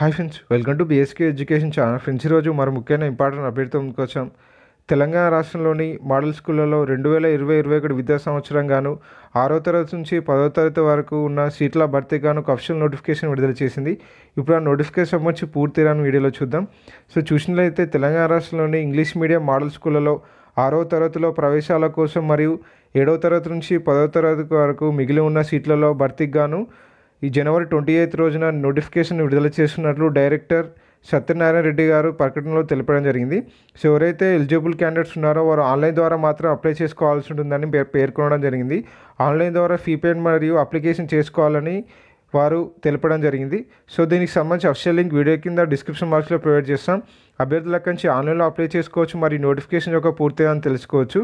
hi friends welcome to BSK education channel friends ఈరోజు మరి ముఖ్యమైన ఇంపార్టెంట్ అభ్యర్థి ముందుకు వచ్చాం తెలంగాణ రాష్ట్రంలోని మోడల్ స్కూళ్ళలో రెండు వేల ఇరవై ఇరవై ఒకటి విద్యా సంవత్సరం గాను ఆరో తరగతి నుంచి పదో తరగతి వరకు ఉన్న సీట్ల భర్తీ గాను అఫిషియల్ నోటిఫికేషన్ విడుదల చేసింది ఇప్పుడు ఆ నోటిఫికేషన్ సంబంధించి పూర్తి రాని వీడియోలో చూద్దాం సో చూసినట్లయితే తెలంగాణ రాష్ట్రంలోని ఇంగ్లీష్ మీడియం మోడల్ స్కూళ్ళలో ఆరో తరగతిలో ప్రవేశాల కోసం మరియు ఏడవ తరగతి నుంచి పదవ తరగతి వరకు మిగిలి ఉన్న సీట్లలో భర్తీకి గాను ఈ జనవరి ట్వంటీ ఎయిత్ రోజున నోటిఫికేషన్ విడుదల చేస్తున్నట్లు డైరెక్టర్ సత్యనారాయణ రెడ్డి గారు ప్రకటనలో తెలిపడం జరిగింది సో ఎవరైతే ఎలిజిబుల్ క్యాండిడేట్స్ ఉన్నారో వారు ఆన్లైన్ ద్వారా మాత్రం అప్లై చేసుకోవాల్సి ఉంటుందని పేర్కొనడం జరిగింది ఆన్లైన్ ద్వారా ఫీ పేమెంట్ మరియు అప్లికేషన్ చేసుకోవాలని వారు తెలపడం జరిగింది సో దీనికి సంబంధించి అఫిషియల్ లింక్ వీడియో కింద డిస్క్రిప్షన్ బాక్స్లో ప్రొవైడ్ చేస్తాం అభ్యర్థుల నుంచి ఆన్లైన్లో అప్లై చేసుకోవచ్చు మరి నోటిఫికేషన్ యొక్క అని తెలుసుకోవచ్చు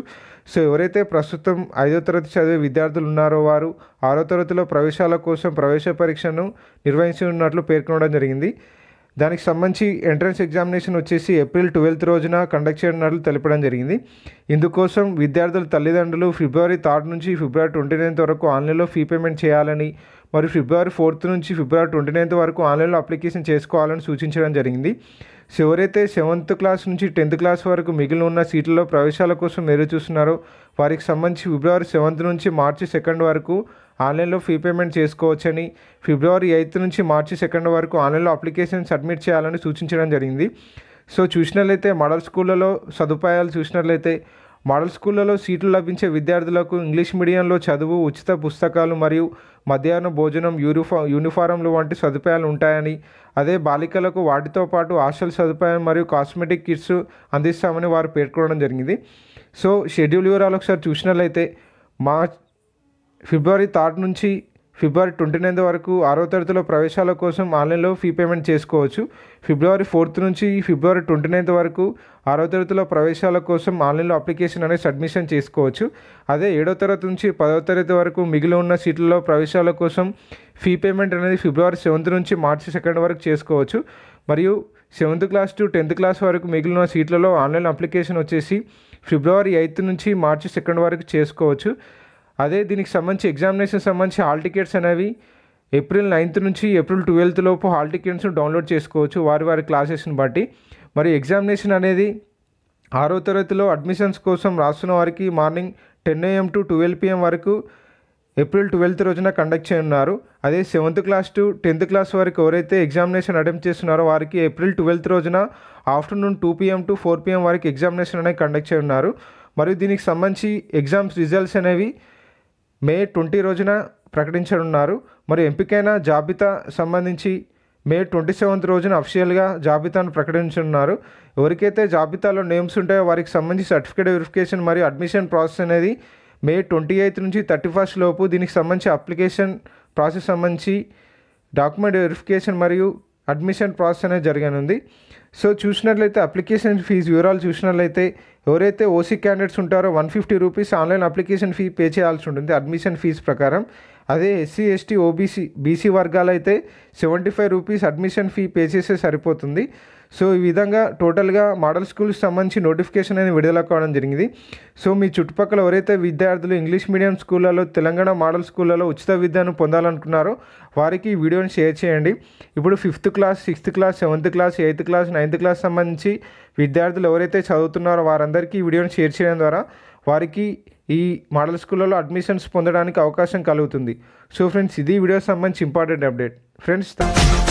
సో ఎవరైతే ప్రస్తుతం ఐదో తరగతి చదివే విద్యార్థులు ఉన్నారో వారు ఆరో తరగతిలో ప్రవేశాల కోసం ప్రవేశ పరీక్షను నిర్వహించనున్నట్లు పేర్కొనడం జరిగింది దానికి సంబంధించి ఎంట్రన్స్ ఎగ్జామినేషన్ వచ్చేసి ఏప్రిల్ ట్వెల్త్ రోజున కండక్ట్ చేయనున్నట్లు తెలపడం జరిగింది ఇందుకోసం విద్యార్థుల తల్లిదండ్రులు ఫిబ్రవరి థర్డ్ నుంచి ఫిబ్రవరి ట్వంటీ నైన్త్ వరకు ఆన్లైన్లో ఫీ పేమెంట్ చేయాలని మరియు ఫిబ్రవరి ఫోర్త్ నుంచి ఫిబ్రవరి ట్వంటీ నైన్త్ వరకు ఆన్లైన్లో అప్లికేషన్ చేసుకోవాలని సూచించడం జరిగింది సో ఎవరైతే సెవెంత్ క్లాస్ నుంచి టెన్త్ క్లాస్ వరకు మిగిలిన ఉన్న సీట్లలో ప్రవేశాల కోసం ఎదురు చూస్తున్నారో వారికి సంబంధించి ఫిబ్రవరి సెవెంత్ నుంచి మార్చి సెకండ్ వరకు ఆన్లైన్లో ఫీ పేమెంట్ చేసుకోవచ్చని ఫిబ్రవరి ఎయిత్ నుంచి మార్చి సెకండ్ వరకు ఆన్లైన్లో అప్లికేషన్ సబ్మిట్ చేయాలని సూచించడం జరిగింది సో చూసినట్లయితే మోడల్ స్కూళ్ళలో సదుపాయాలు చూసినట్లయితే మోడల్ స్కూళ్లలో సీట్లు లభించే విద్యార్థులకు ఇంగ్లీష్ మీడియంలో చదువు ఉచిత పుస్తకాలు మరియు మధ్యాహ్న భోజనం యూనిఫా యూనిఫారంలు వంటి సదుపాయాలు ఉంటాయని అదే బాలికలకు వాటితో పాటు హాస్టల్ సదుపాయం మరియు కాస్మెటిక్ కిట్స్ అందిస్తామని వారు పేర్కొనడం జరిగింది సో షెడ్యూల్ వివరాలు ఒకసారి చూసినట్లయితే మార్చ్ ఫిబ్రవరి థర్డ్ నుంచి ఫిబ్రవరి ట్వంటీ నైన్త్ వరకు ఆరో తరగతిలో ప్రవేశాల కోసం ఆన్లైన్లో ఫీ పేమెంట్ చేసుకోవచ్చు ఫిబ్రవరి ఫోర్త్ నుంచి ఫిబ్రవరి ట్వంటీ నైన్త్ వరకు ఆరో తరగతిలో ప్రవేశాల కోసం ఆన్లైన్లో అప్లికేషన్ అనేది సబ్మిషన్ చేసుకోవచ్చు అదే ఏడో తరగతి నుంచి పదో తరగతి వరకు మిగిలి ఉన్న సీట్లలో ప్రవేశాల కోసం ఫీ పేమెంట్ అనేది ఫిబ్రవరి సెవెంత్ నుంచి మార్చి సెకండ్ వరకు చేసుకోవచ్చు మరియు seventh class to tenth class వరకు మిగిలిన సీట్లలో ఆన్లైన్ అప్లికేషన్ వచ్చేసి ఫిబ్రవరి ఎయిత్ నుంచి మార్చి సెకండ్ వరకు చేసుకోవచ్చు అదే దీనికి సంబంధించి ఎగ్జామినేషన్ సంబంధించి హాల్ టికెట్స్ అనేవి ఏప్రిల్ నైన్త్ నుంచి ఏప్రిల్ ట్వెల్త్ లోపు హాల్ టికెట్స్ డౌన్లోడ్ చేసుకోవచ్చు వారి వారి క్లాసెస్ని బట్టి మరి ఎగ్జామినేషన్ అనేది ఆరో తరగతిలో అడ్మిషన్స్ కోసం రాస్తున్న వారికి morning ten AM to twelve PM వరకు ఏప్రిల్ ట్వెల్త్ రోజున కండక్ట్ చేయనున్నారు అదే seventh class to tenth class వరకు ఎవరైతే ఎగ్జామినేషన్ అటెంప్ట్ చేస్తున్నారో వారికి ఏప్రిల్ ట్వెల్త్ రోజున afternoon two PM to four PM వరకు ఎగ్జామినేషన్ అనేది కండక్ట్ చేయనున్నారు మరియు దీనికి సంబంధించి ఎగ్జామ్స్ రిజల్ట్స్ అనేవి మే ట్వంటీ రోజున ప్రకటించనున్నారు మరి ఎంపికైన జాబితా సంబంధించి మే ట్వంటీ సెవెంత్ రోజున అఫీషియల్గా జాబితాను ప్రకటించనున్నారు ఎవరికైతే జాబితాలో నేమ్స్ ఉంటాయో వారికి సంబంధించి సర్టిఫికేట్ వెరిఫికేషన్ మరియు అడ్మిషన్ ప్రాసెస్ అనేది మే ట్వంటీ ఎయిత్ నుంచి థర్టీ ఫస్ట్ లోపు దీనికి సంబంధించి అప్లికేషన్ ప్రాసెస్ సంబంధించి డాక్యుమెంట్ వెరిఫికేషన్ మరియు అడ్మిషన్ ప్రాసెస్ అనేది జరగనుంది సో చూసినట్లయితే అప్లికేషన్ ఫీజు వివరాలు చూసినట్లయితే ఎవరైతే ఓసీ క్యాండిడేట్స్ ఉంటారో one fifty rupees online application fee pay చేయాల్సి ఉంటుంది అడ్మిషన్ ఫీజు ప్రకారం అదే ఎస్సీ ఎస్టీ ఓబీసీ బీసీ వర్గాలైతే seventy five rupees admission fee pay చేస్తే సరిపోతుంది సో ఈ విధంగా టోటల్గా మోడల్ స్కూల్స్ సంబంధించి నోటిఫికేషన్ అనేది విడుదల కావడం జరిగింది సో మీ చుట్టుపక్కల ఎవరైతే విద్యార్థులు ఇంగ్లీష్ మీడియం స్కూళ్ళలో తెలంగాణ మోడల్ స్కూళ్ళలో ఉచిత విద్యను పొందాలనుకున్నారో వారికి ఈ వీడియోని షేర్ చేయండి ఇప్పుడు fifth class sixth class seventh class eighth class ninth class సంబంధించి విద్యార్థులు ఎవరైతే చదువుతున్నారో వారందరికీ ఈ వీడియోని షేర్ చేయడం ద్వారా వారికి ఈ మోడల్ స్కూళ్ళలో అడ్మిషన్స్ పొందడానికి అవకాశం కలుగుతుంది సో ఫ్రెండ్స్ ఇది వీడియోకి సంబంధించి ఇంపార్టెంట్ అప్డేట్ ఫ్రెండ్స్